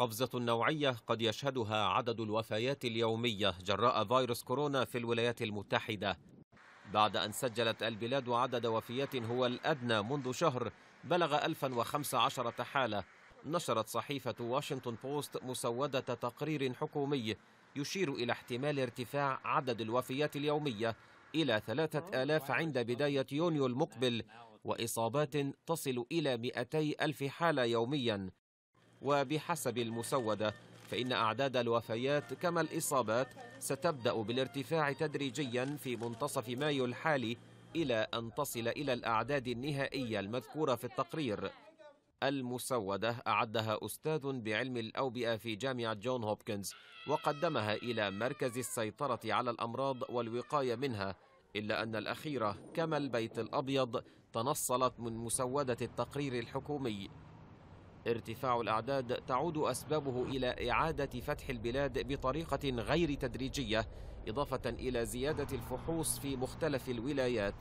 قفزة نوعية قد يشهدها عدد الوفيات اليومية جراء فيروس كورونا في الولايات المتحدة بعد أن سجلت البلاد عدد وفيات هو الأدنى منذ شهر بلغ 1015 حالة نشرت صحيفة واشنطن بوست مسودة تقرير حكومي يشير إلى احتمال ارتفاع عدد الوفيات اليومية إلى 3000 عند بداية يونيو المقبل وإصابات تصل إلى 200 ألف حالة يومياً وبحسب المسودة فإن أعداد الوفيات كما الإصابات ستبدأ بالارتفاع تدريجيا في منتصف مايو الحالي إلى أن تصل إلى الأعداد النهائية المذكورة في التقرير المسودة أعدها أستاذ بعلم الأوبئة في جامعة جون هوبكنز وقدمها إلى مركز السيطرة على الأمراض والوقاية منها إلا أن الأخيرة كما البيت الأبيض تنصلت من مسودة التقرير الحكومي ارتفاع الأعداد تعود أسبابه إلى إعادة فتح البلاد بطريقة غير تدريجية إضافة إلى زيادة الفحوص في مختلف الولايات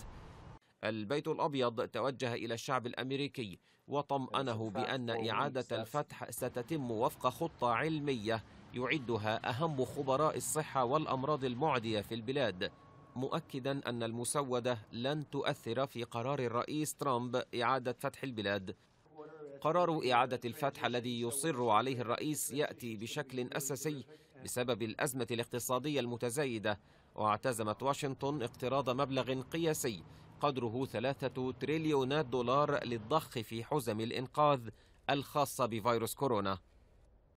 البيت الأبيض توجه إلى الشعب الأمريكي وطمأنه بأن إعادة الفتح ستتم وفق خطة علمية يعدها أهم خبراء الصحة والأمراض المعدية في البلاد مؤكدا أن المسودة لن تؤثر في قرار الرئيس ترامب إعادة فتح البلاد قرار إعادة الفتح الذي يصر عليه الرئيس يأتي بشكل أساسي بسبب الأزمة الاقتصادية المتزايدة واعتزمت واشنطن اقتراض مبلغ قياسي قدره ثلاثة تريليونات دولار للضخ في حزم الإنقاذ الخاصة بفيروس كورونا